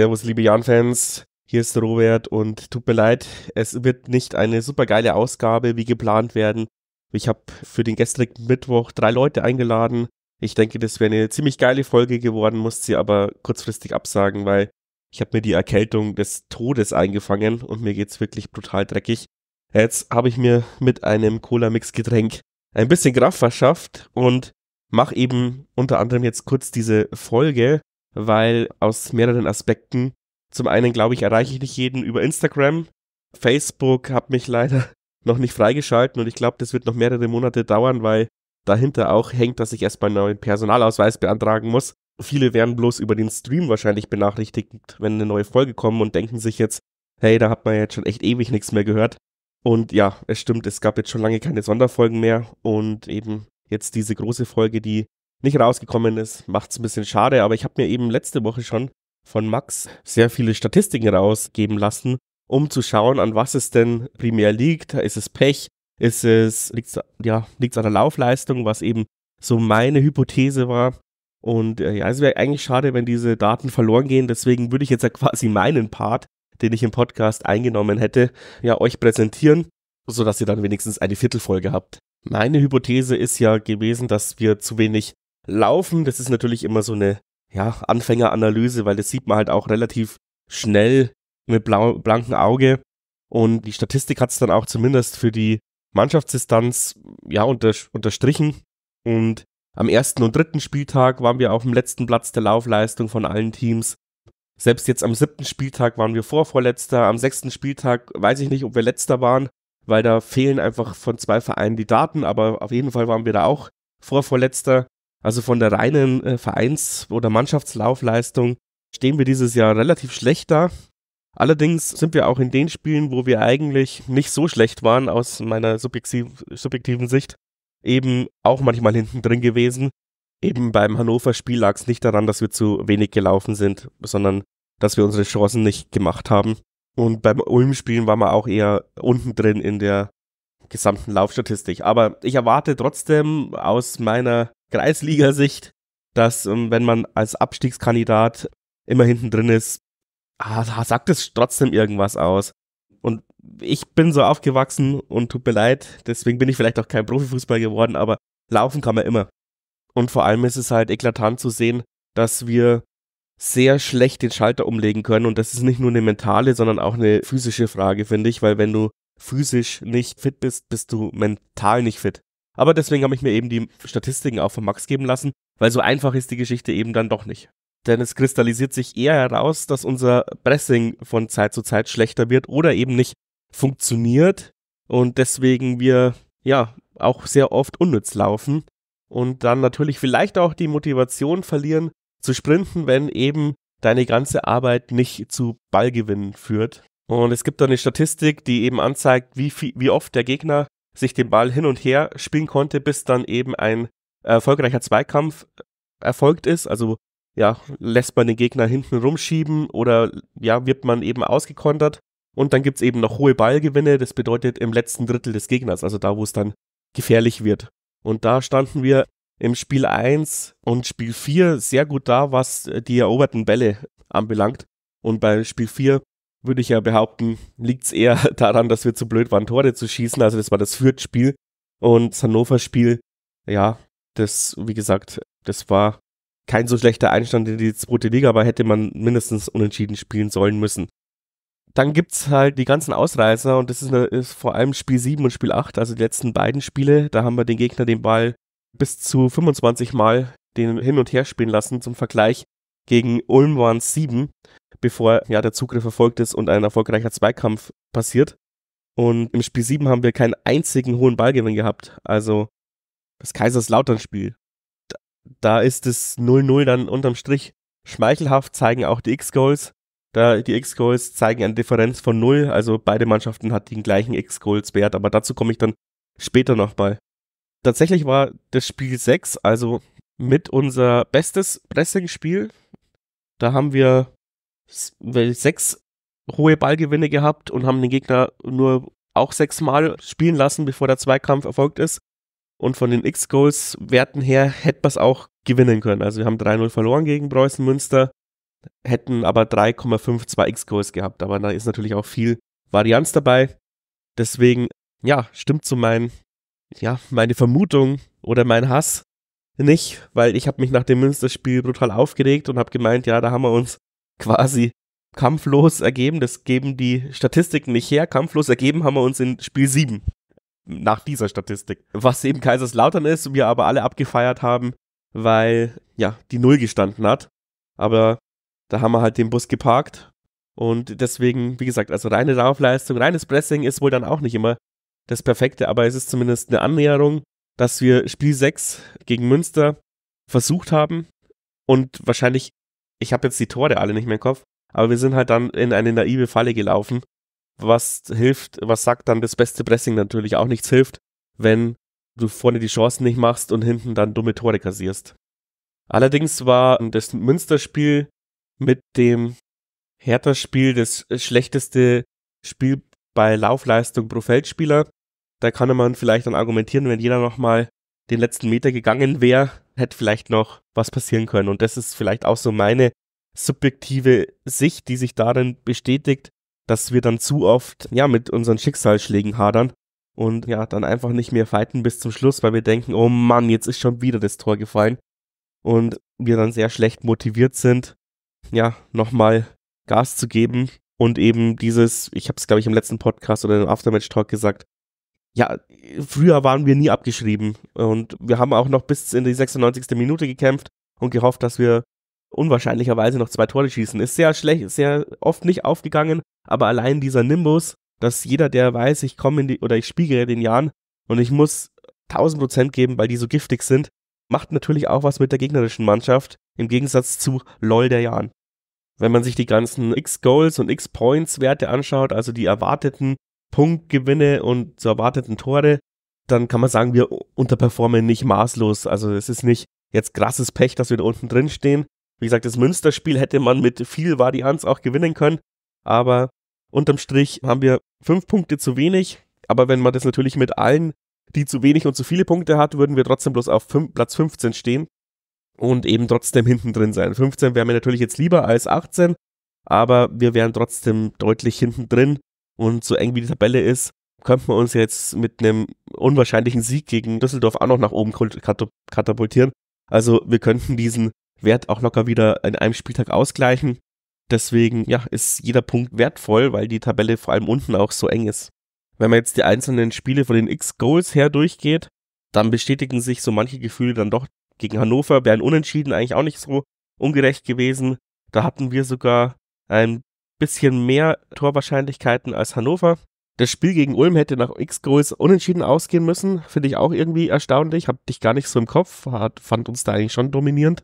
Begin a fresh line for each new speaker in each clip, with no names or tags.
Servus, liebe Jan-Fans. Hier ist Robert und tut mir leid, es wird nicht eine super geile Ausgabe wie geplant werden. Ich habe für den gestrigen Mittwoch drei Leute eingeladen. Ich denke, das wäre eine ziemlich geile Folge geworden, muss sie aber kurzfristig absagen, weil ich habe mir die Erkältung des Todes eingefangen und mir geht's wirklich brutal dreckig. Jetzt habe ich mir mit einem Cola-Mix-Getränk ein bisschen Kraft verschafft und mache eben unter anderem jetzt kurz diese Folge weil aus mehreren Aspekten. Zum einen glaube ich, erreiche ich nicht jeden über Instagram. Facebook hat mich leider noch nicht freigeschalten und ich glaube, das wird noch mehrere Monate dauern, weil dahinter auch hängt, dass ich erstmal einen neuen Personalausweis beantragen muss. Viele werden bloß über den Stream wahrscheinlich benachrichtigt, wenn eine neue Folge kommt und denken sich jetzt, hey, da hat man jetzt schon echt ewig nichts mehr gehört. Und ja, es stimmt, es gab jetzt schon lange keine Sonderfolgen mehr und eben jetzt diese große Folge, die nicht rausgekommen ist. Macht es ein bisschen schade, aber ich habe mir eben letzte Woche schon von Max sehr viele Statistiken rausgeben lassen, um zu schauen, an was es denn primär liegt. Ist es Pech? Ist es, liegt's, ja, liegt's an der Laufleistung, was eben so meine Hypothese war. Und äh, ja, es wäre eigentlich schade, wenn diese Daten verloren gehen. Deswegen würde ich jetzt ja quasi meinen Part, den ich im Podcast eingenommen hätte, ja euch präsentieren, sodass ihr dann wenigstens eine Viertelfolge habt. Meine Hypothese ist ja gewesen, dass wir zu wenig laufen. Das ist natürlich immer so eine ja, Anfängeranalyse, weil das sieht man halt auch relativ schnell mit blau, blankem Auge. Und die Statistik hat es dann auch zumindest für die Mannschaftsdistanz ja, unter, unterstrichen. Und am ersten und dritten Spieltag waren wir auf dem letzten Platz der Laufleistung von allen Teams. Selbst jetzt am siebten Spieltag waren wir vorvorletzter. Am sechsten Spieltag weiß ich nicht, ob wir letzter waren, weil da fehlen einfach von zwei Vereinen die Daten. Aber auf jeden Fall waren wir da auch vorvorletzter. Also von der reinen äh, Vereins- oder Mannschaftslaufleistung stehen wir dieses Jahr relativ schlecht da. Allerdings sind wir auch in den Spielen, wo wir eigentlich nicht so schlecht waren, aus meiner subjektiv subjektiven Sicht, eben auch manchmal hinten drin gewesen. Eben beim Hannover-Spiel lag es nicht daran, dass wir zu wenig gelaufen sind, sondern dass wir unsere Chancen nicht gemacht haben. Und beim Ulm-Spielen waren wir auch eher unten drin in der gesamten Laufstatistik. Aber ich erwarte trotzdem aus meiner Kreisliga-Sicht, dass ähm, wenn man als Abstiegskandidat immer hinten drin ist, ah, sagt es trotzdem irgendwas aus. Und ich bin so aufgewachsen und tut mir leid, deswegen bin ich vielleicht auch kein Profifußball geworden, aber laufen kann man immer. Und vor allem ist es halt eklatant zu sehen, dass wir sehr schlecht den Schalter umlegen können. Und das ist nicht nur eine mentale, sondern auch eine physische Frage, finde ich, weil wenn du physisch nicht fit bist, bist du mental nicht fit. Aber deswegen habe ich mir eben die Statistiken auch von Max geben lassen, weil so einfach ist die Geschichte eben dann doch nicht. Denn es kristallisiert sich eher heraus, dass unser Pressing von Zeit zu Zeit schlechter wird oder eben nicht funktioniert und deswegen wir ja auch sehr oft unnütz laufen und dann natürlich vielleicht auch die Motivation verlieren zu sprinten, wenn eben deine ganze Arbeit nicht zu Ballgewinnen führt. Und es gibt da eine Statistik, die eben anzeigt, wie, viel, wie oft der Gegner sich den Ball hin und her spielen konnte, bis dann eben ein erfolgreicher Zweikampf erfolgt ist. Also ja, lässt man den Gegner hinten rumschieben oder ja, wird man eben ausgekontert. Und dann gibt es eben noch hohe Ballgewinne, das bedeutet im letzten Drittel des Gegners, also da, wo es dann gefährlich wird. Und da standen wir im Spiel 1 und Spiel 4 sehr gut da, was die eroberten Bälle anbelangt. Und bei Spiel 4 würde ich ja behaupten, liegt es eher daran, dass wir zu blöd waren, Tore zu schießen. Also das war das Fürth-Spiel und das Hannover-Spiel, ja, das, wie gesagt, das war kein so schlechter Einstand in die zweite Liga, aber hätte man mindestens unentschieden spielen sollen müssen. Dann gibt es halt die ganzen Ausreißer und das ist, eine, ist, vor allem Spiel 7 und Spiel 8, also die letzten beiden Spiele, da haben wir den Gegner den Ball bis zu 25 Mal den hin und her spielen lassen. Zum Vergleich, gegen Ulm waren es sieben, bevor ja, der Zugriff erfolgt ist und ein erfolgreicher Zweikampf passiert. Und im Spiel sieben haben wir keinen einzigen hohen Ballgewinn gehabt. Also das Kaiserslautern-Spiel. Da ist es 0-0 dann unterm Strich. Schmeichelhaft zeigen auch die X-Goals. Da die X-Goals zeigen eine Differenz von 0. Also beide Mannschaften hatten den gleichen X-Goals-Wert. Aber dazu komme ich dann später nochmal. Tatsächlich war das Spiel 6, also mit unser bestes Pressing-Spiel da haben wir sechs hohe Ballgewinne gehabt und haben den Gegner nur auch sechsmal spielen lassen, bevor der Zweikampf erfolgt ist. Und von den X-Goals-Werten her hätten wir es auch gewinnen können. Also wir haben 3-0 verloren gegen Preußen Münster, hätten aber 3,52 X-Goals gehabt. Aber da ist natürlich auch viel Varianz dabei. Deswegen, ja, stimmt so mein, ja, meine Vermutung oder mein Hass, nicht, weil ich habe mich nach dem Münsterspiel brutal aufgeregt und habe gemeint, ja, da haben wir uns quasi kampflos ergeben. Das geben die Statistiken nicht her. Kampflos ergeben haben wir uns in Spiel 7 nach dieser Statistik. Was eben Kaiserslautern ist, wir aber alle abgefeiert haben, weil ja, die Null gestanden hat. Aber da haben wir halt den Bus geparkt. Und deswegen, wie gesagt, also reine Laufleistung, reines Pressing ist wohl dann auch nicht immer das Perfekte, aber es ist zumindest eine Annäherung dass wir Spiel 6 gegen Münster versucht haben und wahrscheinlich, ich habe jetzt die Tore alle nicht mehr im Kopf, aber wir sind halt dann in eine naive Falle gelaufen. Was hilft, was sagt dann das beste Pressing natürlich auch nichts hilft, wenn du vorne die Chancen nicht machst und hinten dann dumme Tore kassierst. Allerdings war das Münsterspiel mit dem Hertha-Spiel das schlechteste Spiel bei Laufleistung pro Feldspieler. Da kann man vielleicht dann argumentieren, wenn jeder nochmal den letzten Meter gegangen wäre, hätte vielleicht noch was passieren können. Und das ist vielleicht auch so meine subjektive Sicht, die sich darin bestätigt, dass wir dann zu oft ja mit unseren Schicksalsschlägen hadern und ja dann einfach nicht mehr fighten bis zum Schluss, weil wir denken, oh Mann, jetzt ist schon wieder das Tor gefallen und wir dann sehr schlecht motiviert sind, ja nochmal Gas zu geben und eben dieses, ich habe es glaube ich im letzten Podcast oder im Aftermatch Talk gesagt, ja, früher waren wir nie abgeschrieben und wir haben auch noch bis in die 96. Minute gekämpft und gehofft, dass wir unwahrscheinlicherweise noch zwei Tore schießen. Ist sehr schlecht, sehr oft nicht aufgegangen, aber allein dieser Nimbus, dass jeder, der weiß, ich komme in die oder ich spiegere den Jahren und ich muss 1000 Prozent geben, weil die so giftig sind, macht natürlich auch was mit der gegnerischen Mannschaft im Gegensatz zu LOL der Jahren. Wenn man sich die ganzen X-Goals und X-Points-Werte anschaut, also die erwarteten Punktgewinne und zu erwarteten Tore, dann kann man sagen, wir unterperformen nicht maßlos. Also es ist nicht jetzt krasses Pech, dass wir da unten drin stehen. Wie gesagt, das Münsterspiel hätte man mit viel Varianz auch gewinnen können, aber unterm Strich haben wir fünf Punkte zu wenig. Aber wenn man das natürlich mit allen, die zu wenig und zu viele Punkte hat, würden wir trotzdem bloß auf fünf, Platz 15 stehen und eben trotzdem hinten drin sein. 15 wäre mir natürlich jetzt lieber als 18, aber wir wären trotzdem deutlich hinten drin und so eng wie die Tabelle ist, könnten wir uns jetzt mit einem unwahrscheinlichen Sieg gegen Düsseldorf auch noch nach oben katapultieren. Also wir könnten diesen Wert auch locker wieder in einem Spieltag ausgleichen. Deswegen ja, ist jeder Punkt wertvoll, weil die Tabelle vor allem unten auch so eng ist. Wenn man jetzt die einzelnen Spiele von den X-Goals her durchgeht, dann bestätigen sich so manche Gefühle dann doch gegen Hannover. Wären Unentschieden eigentlich auch nicht so ungerecht gewesen. Da hatten wir sogar ein bisschen mehr Torwahrscheinlichkeiten als Hannover. Das Spiel gegen Ulm hätte nach x Goals unentschieden ausgehen müssen. Finde ich auch irgendwie erstaunlich. Hab dich gar nicht so im Kopf. Hat, fand uns da eigentlich schon dominierend.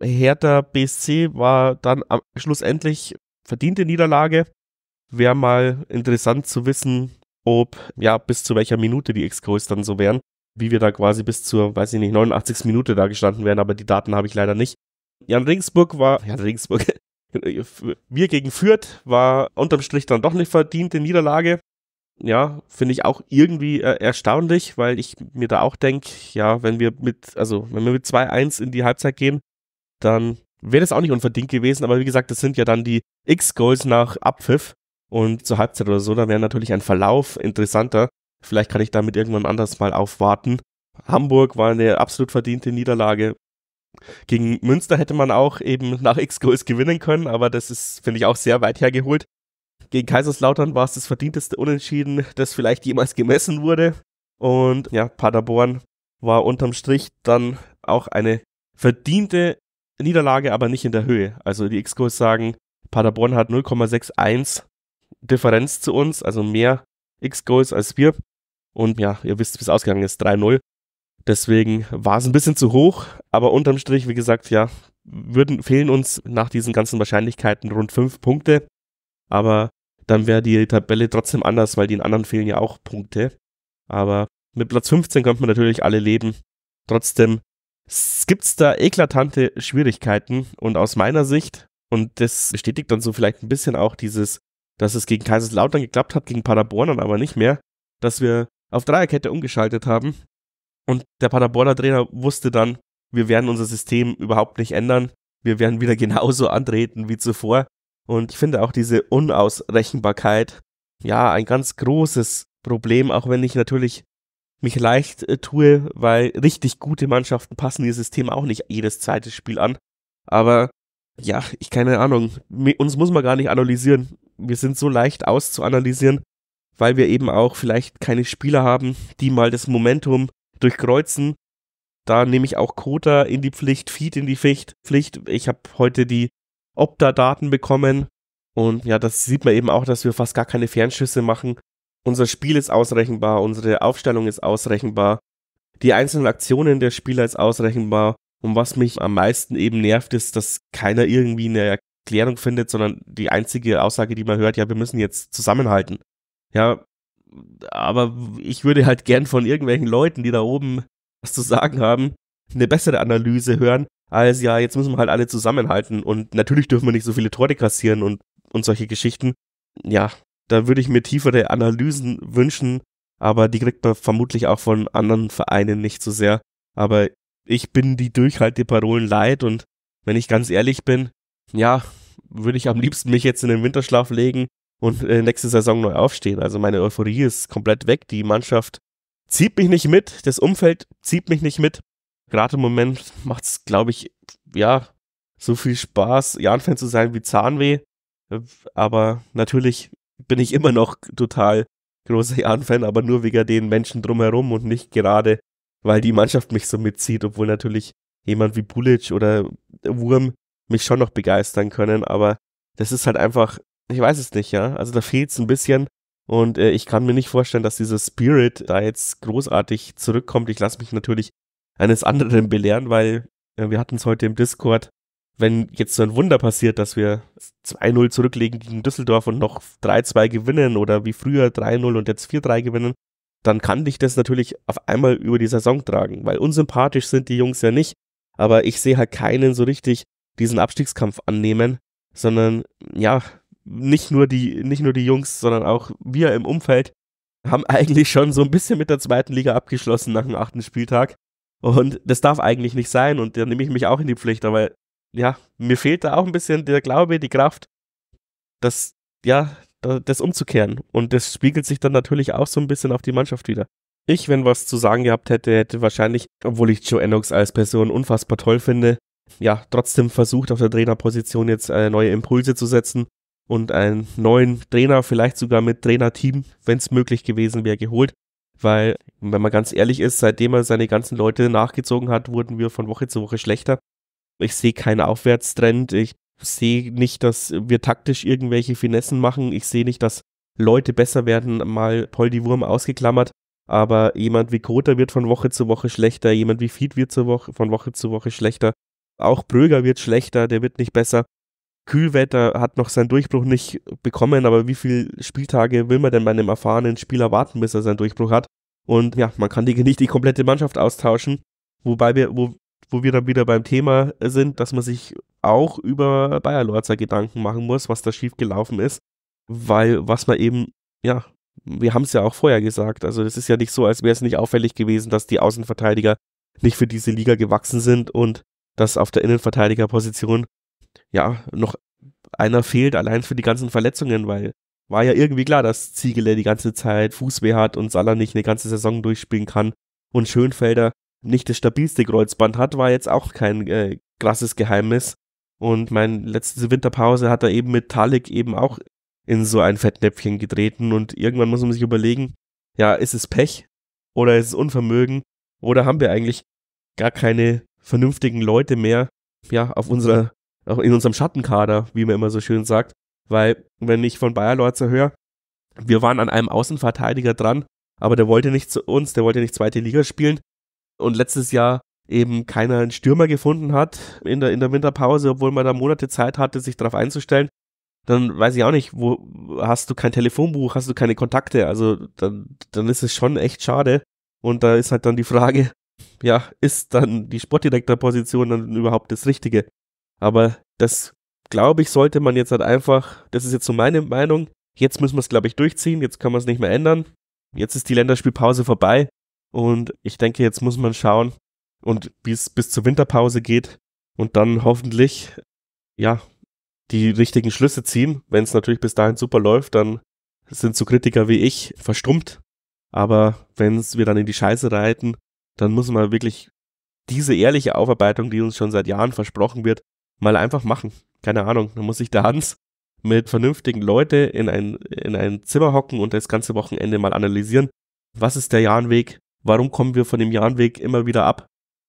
Hertha BSC war dann am, schlussendlich verdiente Niederlage. Wäre mal interessant zu wissen, ob, ja, bis zu welcher Minute die X-Goals dann so wären. Wie wir da quasi bis zur, weiß ich nicht, 89. Minute da gestanden wären. Aber die Daten habe ich leider nicht. Jan Regensburg war, Jan Regensburg, wir gegen Fürth war unterm Strich dann doch eine verdiente Niederlage. Ja, finde ich auch irgendwie äh, erstaunlich, weil ich mir da auch denke, ja, wenn wir mit, also wenn wir mit 2-1 in die Halbzeit gehen, dann wäre das auch nicht unverdient gewesen, aber wie gesagt, das sind ja dann die X-Goals nach Abpfiff und zur Halbzeit oder so, da wäre natürlich ein Verlauf interessanter. Vielleicht kann ich damit irgendwann anders mal aufwarten. Hamburg war eine absolut verdiente Niederlage. Gegen Münster hätte man auch eben nach x Goals gewinnen können, aber das ist, finde ich, auch sehr weit hergeholt. Gegen Kaiserslautern war es das verdienteste Unentschieden, das vielleicht jemals gemessen wurde. Und ja, Paderborn war unterm Strich dann auch eine verdiente Niederlage, aber nicht in der Höhe. Also die X-Goals sagen, Paderborn hat 0,61 Differenz zu uns, also mehr X-Goals als wir. Und ja, ihr wisst, wie es ausgegangen ist, 3-0. Deswegen war es ein bisschen zu hoch, aber unterm Strich, wie gesagt, ja, würden, fehlen uns nach diesen ganzen Wahrscheinlichkeiten rund fünf Punkte. Aber dann wäre die Tabelle trotzdem anders, weil den anderen fehlen ja auch Punkte. Aber mit Platz 15 könnte man natürlich alle leben. Trotzdem gibt es da eklatante Schwierigkeiten und aus meiner Sicht, und das bestätigt dann so vielleicht ein bisschen auch dieses, dass es gegen Kaiserslautern geklappt hat, gegen Paderborn dann aber nicht mehr, dass wir auf Dreierkette umgeschaltet haben und der Paderborner Trainer wusste dann, wir werden unser System überhaupt nicht ändern. Wir werden wieder genauso antreten wie zuvor. Und ich finde auch diese Unausrechenbarkeit, ja, ein ganz großes Problem, auch wenn ich natürlich mich leicht äh, tue, weil richtig gute Mannschaften passen ihr System auch nicht jedes zweite Spiel an. Aber ja, ich keine Ahnung. Uns muss man gar nicht analysieren. Wir sind so leicht auszuanalysieren, weil wir eben auch vielleicht keine Spieler haben, die mal das Momentum durchkreuzen. Da nehme ich auch Kota in die Pflicht, Feed in die Pflicht. Pflicht. Ich habe heute die Opta-Daten bekommen. Und ja, das sieht man eben auch, dass wir fast gar keine Fernschüsse machen. Unser Spiel ist ausrechenbar, unsere Aufstellung ist ausrechenbar. Die einzelnen Aktionen der Spieler ist ausrechenbar. Und was mich am meisten eben nervt, ist, dass keiner irgendwie eine Erklärung findet, sondern die einzige Aussage, die man hört, ja, wir müssen jetzt zusammenhalten. Ja, aber ich würde halt gern von irgendwelchen Leuten, die da oben was zu sagen haben, eine bessere Analyse hören, als ja, jetzt müssen wir halt alle zusammenhalten und natürlich dürfen wir nicht so viele Tore kassieren und, und solche Geschichten. Ja, da würde ich mir tiefere Analysen wünschen, aber die kriegt man vermutlich auch von anderen Vereinen nicht so sehr. Aber ich bin die Durchhalteparolen leid und wenn ich ganz ehrlich bin, ja, würde ich am liebsten mich jetzt in den Winterschlaf legen und äh, nächste Saison neu aufstehen. Also meine Euphorie ist komplett weg. Die Mannschaft zieht mich nicht mit, das Umfeld zieht mich nicht mit. Gerade im Moment macht es, glaube ich, ja, so viel Spaß, Jan-Fan zu sein wie Zahnweh. Aber natürlich bin ich immer noch total großer Jan-Fan, aber nur wegen den Menschen drumherum und nicht gerade, weil die Mannschaft mich so mitzieht, obwohl natürlich jemand wie Bulic oder Wurm mich schon noch begeistern können, aber das ist halt einfach ich weiß es nicht, ja. Also da fehlt es ein bisschen. Und äh, ich kann mir nicht vorstellen, dass dieser Spirit da jetzt großartig zurückkommt. Ich lasse mich natürlich eines anderen belehren, weil äh, wir hatten es heute im Discord. Wenn jetzt so ein Wunder passiert, dass wir 2-0 zurücklegen gegen Düsseldorf und noch 3-2 gewinnen oder wie früher 3-0 und jetzt 4-3 gewinnen, dann kann dich das natürlich auf einmal über die Saison tragen, weil unsympathisch sind die Jungs ja nicht, aber ich sehe halt keinen so richtig diesen Abstiegskampf annehmen, sondern ja, nicht nur die, nicht nur die Jungs, sondern auch wir im Umfeld haben eigentlich schon so ein bisschen mit der zweiten Liga abgeschlossen nach dem achten Spieltag. Und das darf eigentlich nicht sein. Und da nehme ich mich auch in die Pflicht. Aber ja, mir fehlt da auch ein bisschen der Glaube, die Kraft, das, ja, das umzukehren. Und das spiegelt sich dann natürlich auch so ein bisschen auf die Mannschaft wieder. Ich, wenn was zu sagen gehabt hätte, hätte wahrscheinlich, obwohl ich Joe Ennox als Person unfassbar toll finde, ja, trotzdem versucht, auf der Trainerposition jetzt äh, neue Impulse zu setzen und einen neuen Trainer, vielleicht sogar mit Trainerteam, wenn es möglich gewesen wäre, geholt. Weil, wenn man ganz ehrlich ist, seitdem er seine ganzen Leute nachgezogen hat, wurden wir von Woche zu Woche schlechter. Ich sehe keinen Aufwärtstrend. Ich sehe nicht, dass wir taktisch irgendwelche Finessen machen. Ich sehe nicht, dass Leute besser werden, mal Paul die Wurm ausgeklammert. Aber jemand wie Kota wird von Woche zu Woche schlechter, jemand wie Feed wird Woche, von Woche zu Woche schlechter. Auch Bröger wird schlechter, der wird nicht besser. Kühlwetter hat noch seinen Durchbruch nicht bekommen, aber wie viele Spieltage will man denn bei einem erfahrenen Spieler warten, bis er seinen Durchbruch hat? Und ja, man kann die, nicht die komplette Mannschaft austauschen, wobei wir, wo, wo wir dann wieder beim Thema sind, dass man sich auch über Bayer Lorzer Gedanken machen muss, was da schief gelaufen ist, weil was man eben, ja, wir haben es ja auch vorher gesagt, also es ist ja nicht so, als wäre es nicht auffällig gewesen, dass die Außenverteidiger nicht für diese Liga gewachsen sind und dass auf der Innenverteidigerposition ja, noch einer fehlt allein für die ganzen Verletzungen, weil war ja irgendwie klar, dass Ziegele die ganze Zeit Fußweh hat und Salah nicht eine ganze Saison durchspielen kann und Schönfelder nicht das stabilste Kreuzband hat, war jetzt auch kein äh, krasses Geheimnis. Und meine letzte Winterpause hat er eben mit Talik eben auch in so ein Fettnäpfchen getreten und irgendwann muss man sich überlegen, ja, ist es Pech oder ist es Unvermögen oder haben wir eigentlich gar keine vernünftigen Leute mehr, ja, auf unserer auch in unserem Schattenkader, wie man immer so schön sagt. Weil, wenn ich von Bayer Leutzer höre, wir waren an einem Außenverteidiger dran, aber der wollte nicht zu uns, der wollte nicht zweite Liga spielen. Und letztes Jahr eben keiner einen Stürmer gefunden hat in der, in der Winterpause, obwohl man da Monate Zeit hatte, sich darauf einzustellen, dann weiß ich auch nicht, wo hast du kein Telefonbuch, hast du keine Kontakte, also dann, dann ist es schon echt schade. Und da ist halt dann die Frage, ja, ist dann die Sportdirektorposition dann überhaupt das Richtige? Aber das, glaube ich, sollte man jetzt halt einfach, das ist jetzt so meine Meinung, jetzt müssen wir es, glaube ich, durchziehen, jetzt kann man es nicht mehr ändern. Jetzt ist die Länderspielpause vorbei und ich denke, jetzt muss man schauen und wie es bis zur Winterpause geht und dann hoffentlich, ja, die richtigen Schlüsse ziehen. Wenn es natürlich bis dahin super läuft, dann sind so Kritiker wie ich verstummt. Aber wenn wir dann in die Scheiße reiten, dann muss man wirklich diese ehrliche Aufarbeitung, die uns schon seit Jahren versprochen wird, mal einfach machen. Keine Ahnung, dann muss sich der Hans mit vernünftigen Leuten in ein, in ein Zimmer hocken und das ganze Wochenende mal analysieren. Was ist der Jahnweg? Warum kommen wir von dem Jahnweg immer wieder ab?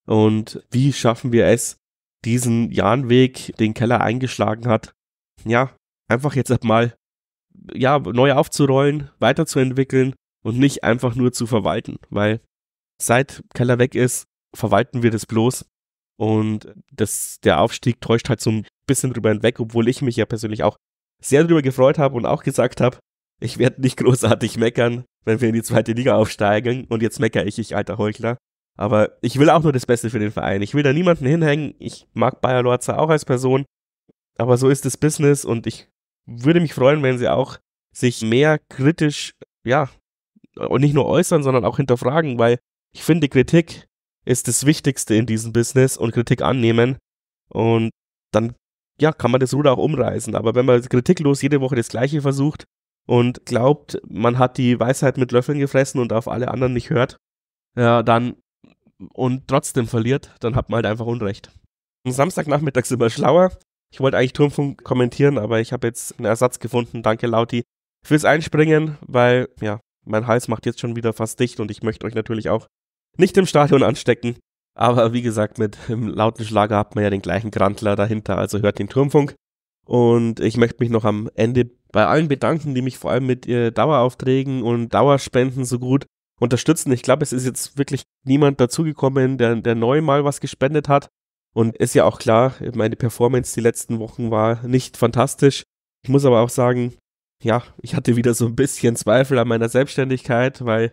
Und wie schaffen wir es, diesen Jahnweg, den Keller eingeschlagen hat, ja, einfach jetzt mal, ja, neu aufzurollen, weiterzuentwickeln und nicht einfach nur zu verwalten, weil seit Keller weg ist, verwalten wir das bloß und das, der Aufstieg täuscht halt so ein bisschen drüber hinweg, obwohl ich mich ja persönlich auch sehr drüber gefreut habe und auch gesagt habe, ich werde nicht großartig meckern, wenn wir in die zweite Liga aufsteigen. Und jetzt meckere ich, ich alter Heuchler. Aber ich will auch nur das Beste für den Verein. Ich will da niemanden hinhängen. Ich mag Bayer Lorza auch als Person. Aber so ist das Business und ich würde mich freuen, wenn sie auch sich mehr kritisch, ja, und nicht nur äußern, sondern auch hinterfragen, weil ich finde, Kritik ist das Wichtigste in diesem Business und Kritik annehmen. Und dann ja, kann man das Ruder auch umreißen. Aber wenn man kritiklos jede Woche das Gleiche versucht und glaubt, man hat die Weisheit mit Löffeln gefressen und auf alle anderen nicht hört, ja, dann und trotzdem verliert, dann hat man halt einfach Unrecht. Am Samstagnachmittag sind wir schlauer. Ich wollte eigentlich Turmfunk kommentieren, aber ich habe jetzt einen Ersatz gefunden. Danke, Lauti, fürs Einspringen, weil, ja, mein Hals macht jetzt schon wieder fast dicht und ich möchte euch natürlich auch nicht im Stadion anstecken. Aber wie gesagt, mit dem lauten Schlager hat man ja den gleichen Grantler dahinter, also hört den Turmfunk. Und ich möchte mich noch am Ende bei allen bedanken, die mich vor allem mit äh, Daueraufträgen und Dauerspenden so gut unterstützen. Ich glaube, es ist jetzt wirklich niemand dazugekommen, der, der neu mal was gespendet hat. Und ist ja auch klar, meine Performance die letzten Wochen war nicht fantastisch. Ich muss aber auch sagen, ja, ich hatte wieder so ein bisschen Zweifel an meiner Selbstständigkeit, weil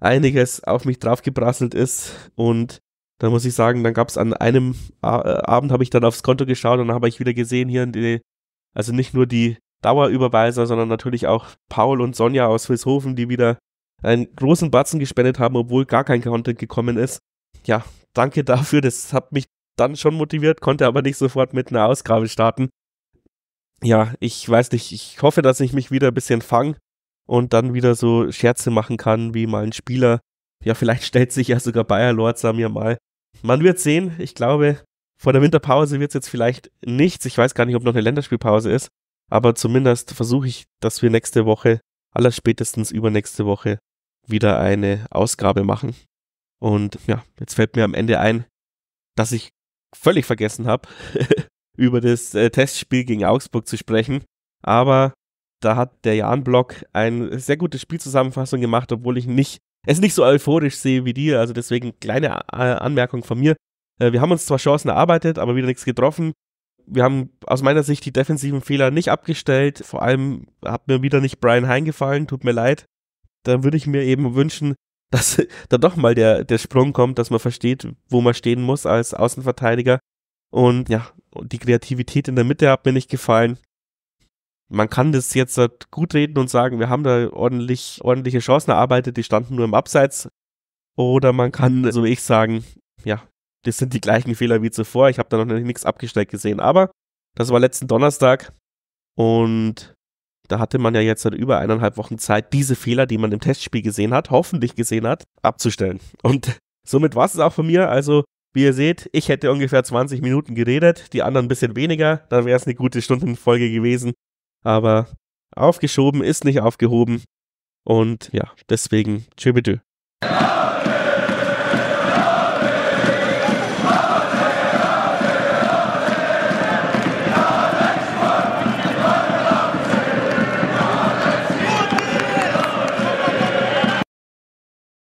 einiges auf mich draufgeprasselt ist. Und da muss ich sagen, dann gab es an einem äh, Abend, habe ich dann aufs Konto geschaut und habe ich wieder gesehen, hier, die, also nicht nur die Dauerüberweiser, sondern natürlich auch Paul und Sonja aus Wilshofen, die wieder einen großen Batzen gespendet haben, obwohl gar kein Content gekommen ist. Ja, danke dafür, das hat mich dann schon motiviert, konnte aber nicht sofort mit einer Ausgabe starten. Ja, ich weiß nicht, ich hoffe, dass ich mich wieder ein bisschen fange und dann wieder so Scherze machen kann, wie mal ein Spieler. Ja, vielleicht stellt sich ja sogar Bayer Lord Samir mal. Man wird sehen. Ich glaube, vor der Winterpause wird es jetzt vielleicht nichts. Ich weiß gar nicht, ob noch eine Länderspielpause ist. Aber zumindest versuche ich, dass wir nächste Woche, allerspätestens übernächste Woche, wieder eine Ausgabe machen. Und ja, jetzt fällt mir am Ende ein, dass ich völlig vergessen habe, über das äh, Testspiel gegen Augsburg zu sprechen. Aber da hat der Jan-Block eine sehr gute Spielzusammenfassung gemacht, obwohl ich nicht, es nicht so euphorisch sehe wie dir. Also deswegen kleine äh, Anmerkung von mir. Äh, wir haben uns zwar Chancen erarbeitet, aber wieder nichts getroffen. Wir haben aus meiner Sicht die defensiven Fehler nicht abgestellt. Vor allem hat mir wieder nicht Brian Hein gefallen, tut mir leid. Da würde ich mir eben wünschen, dass da doch mal der, der Sprung kommt, dass man versteht, wo man stehen muss als Außenverteidiger. Und ja, die Kreativität in der Mitte hat mir nicht gefallen man kann das jetzt halt gut reden und sagen, wir haben da ordentlich, ordentliche Chancen erarbeitet, die standen nur im Abseits. Oder man kann, so wie ich, sagen, ja, das sind die gleichen Fehler wie zuvor. Ich habe da noch nichts abgestellt gesehen. Aber das war letzten Donnerstag und da hatte man ja jetzt seit über eineinhalb Wochen Zeit, diese Fehler, die man im Testspiel gesehen hat, hoffentlich gesehen hat, abzustellen. Und somit war es auch von mir. Also, wie ihr seht, ich hätte ungefähr 20 Minuten geredet, die anderen ein bisschen weniger. Dann wäre es eine gute Stundenfolge gewesen aber aufgeschoben ist nicht aufgehoben. Und ja, deswegen Tschübidü.